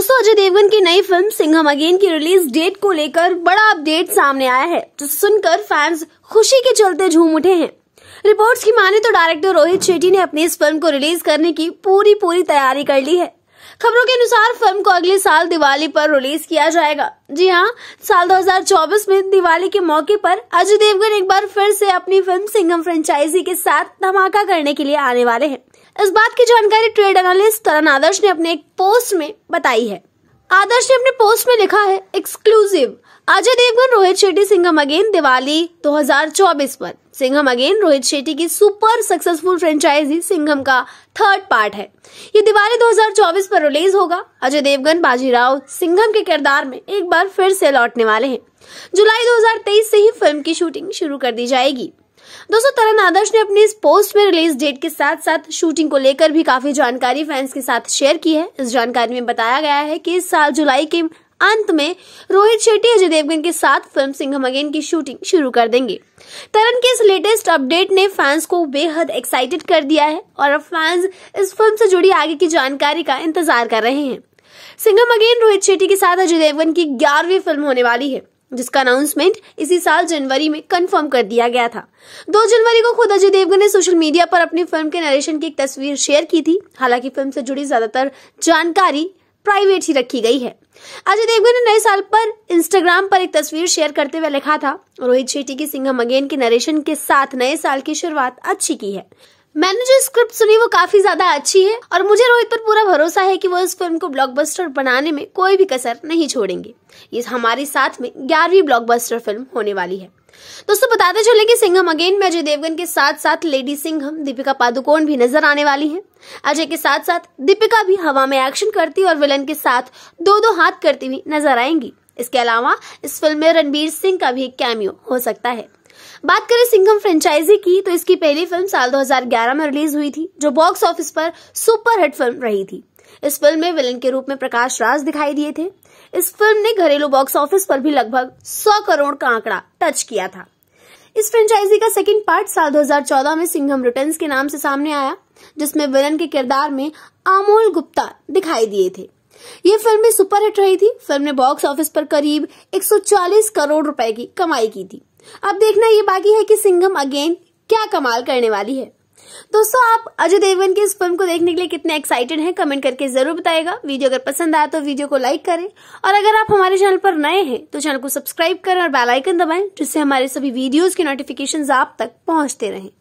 दोस्तों अजय देवगन की नई फिल्म सिंघम अगेन की रिलीज डेट को लेकर बड़ा अपडेट सामने आया है जो सुनकर फैंस खुशी के चलते झूम उठे हैं रिपोर्ट्स की माने तो डायरेक्टर रोहित शेट्टी ने अपनी इस फिल्म को रिलीज करने की पूरी पूरी तैयारी कर ली है खबरों के अनुसार फिल्म को अगले साल दिवाली पर रिलीज किया जाएगा जी हाँ साल 2024 में दिवाली के मौके पर अजय देवगन एक बार फिर से अपनी फिल्म सिंगम फ्रेंचाइजी के साथ धमाका करने के लिए आने वाले हैं इस बात की जानकारी ट्रेड एनालिस्ट तरन आदर्श ने अपने एक पोस्ट में बताई है आदर्श ने अपने पोस्ट में लिखा है एक्सक्लूसिव अजय देवगन रोहित शेट्टी सिंघम अगेन दिवाली 2024 पर सिंघम अगेन रोहित शेट्टी की सुपर सक्सेसफुल फ्रेंचाइजी सिंघम का थर्ड पार्ट है ये दिवाली 2024 पर रिलीज होगा अजय देवगन बाजीराव सिंघम के किरदार में एक बार फिर से लौटने वाले हैं जुलाई 2023 से ही फिल्म की शूटिंग शुरू कर दी जाएगी दोस्तों तरन आदर्श ने अपनी इस पोस्ट में रिलीज डेट के साथ साथ शूटिंग को लेकर भी काफी जानकारी फैंस के साथ शेयर की है इस जानकारी में बताया गया है कि इस साल जुलाई के अंत में रोहित शेट्टी अजय देवगन के साथ फिल्म सिंघम अगेन की शूटिंग शुरू कर देंगे तरन के इस लेटेस्ट अपडेट ने फैंस को बेहद एक्साइटेड कर दिया है और अब फैंस इस फिल्म से जुड़ी आगे की जानकारी का इंतजार कर रहे हैं सिंघम अगेन रोहित शेट्टी के साथ अजय देवगन की ग्यारहवीं फिल्म होने वाली है जिसका अनाउंसमेंट इसी साल जनवरी में कंफर्म कर दिया गया था दो जनवरी को खुद अजय देवगन ने सोशल मीडिया पर अपनी फिल्म के नरेशन की एक तस्वीर शेयर की थी हालांकि फिल्म से जुड़ी ज्यादातर जानकारी प्राइवेट ही रखी गई है अजय देवगन ने नए साल पर इंस्टाग्राम पर एक तस्वीर शेयर करते हुए लिखा था रोहित शेट्टी की सिंघम अगेन के नरेशन के साथ नए साल की शुरुआत अच्छी की है मैंने जो स्क्रिप्ट सुनी वो काफी ज्यादा अच्छी है और मुझे रोहित पर पूरा भरोसा है कि वो इस फिल्म को ब्लॉकबस्टर बनाने में कोई भी कसर नहीं छोड़ेंगे ये हमारे साथ में ग्यारहवीं ब्लॉकबस्टर फिल्म होने वाली है दोस्तों बताते चले कि सिंघम अगेन में अजय देवगन के साथ साथ लेडी सिंघम दीपिका पादुकोण भी नजर आने वाली हैं अजय के साथ साथ दीपिका भी हवा में एक्शन करती और विलन के साथ दो दो हाथ करती हुई नजर आएंगी इसके अलावा इस फिल्म में रणबीर सिंह का भी कैमियो हो सकता है बात करें सिंघम फ्रेंचाइजी की तो इसकी पहली फिल्म साल 2011 में रिलीज हुई थी जो बॉक्स ऑफिस पर सुपर हिट फिल्म रही थी इस फिल्म में विलन के रूप में प्रकाश राज दिखाई दिए थे इस फिल्म ने घरेलू बॉक्स ऑफिस पर भी लगभग 100 करोड़ का आंकड़ा टच किया था इस फ्रेंचाइजी का सेकंड पार्ट साल 2014 में सिंघम रिटर्न्स के नाम से सामने आया जिसमें विलन के किरदार में अमोल गुप्ता दिखाई दिए थे ये फिल्म भी सुपरहिट रही थी फिल्म ने बॉक्स ऑफिस पर करीब 140 करोड़ रुपए की कमाई की थी अब देखना ये बाकी है कि सिंघम अगेन क्या कमाल करने वाली है दोस्तों आप अजय देवगन की इस फिल्म को देखने के लिए कितने एक्साइटेड हैं कमेंट करके जरूर बताएगा वीडियो अगर पसंद आया तो वीडियो को लाइक करें और अगर आप हमारे चैनल पर नए हैं तो चैनल को सब्सक्राइब करें और बेल आइकन दबाएं जिससे हमारे सभी वीडियोस की नोटिफिकेशंस आप तक पहुंचते रहें